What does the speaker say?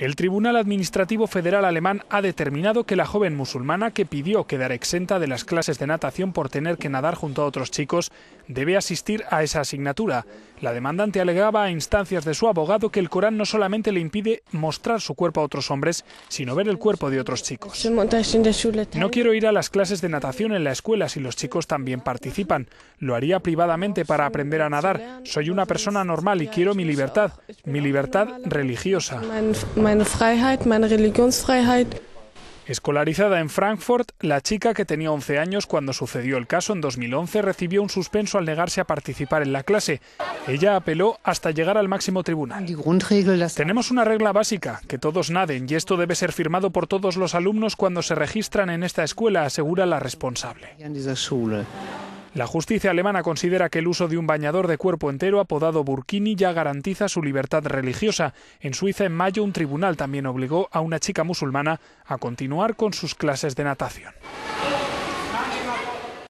El Tribunal Administrativo Federal Alemán ha determinado que la joven musulmana que pidió quedar exenta de las clases de natación por tener que nadar junto a otros chicos debe asistir a esa asignatura, la demandante alegaba a instancias de su abogado que el Corán no solamente le impide mostrar su cuerpo a otros hombres, sino ver el cuerpo de otros chicos. No quiero ir a las clases de natación en la escuela si los chicos también participan. Lo haría privadamente para aprender a nadar. Soy una persona normal y quiero mi libertad, mi libertad religiosa. Escolarizada en Frankfurt, la chica que tenía 11 años cuando sucedió el caso en 2011 recibió un suspenso al negarse a participar en la clase. Ella apeló hasta llegar al máximo tribunal. Tenemos una regla básica, que todos naden, y esto debe ser firmado por todos los alumnos cuando se registran en esta escuela, asegura la responsable. La justicia alemana considera que el uso de un bañador de cuerpo entero apodado burkini ya garantiza su libertad religiosa. En Suiza, en mayo, un tribunal también obligó a una chica musulmana a continuar con sus clases de natación.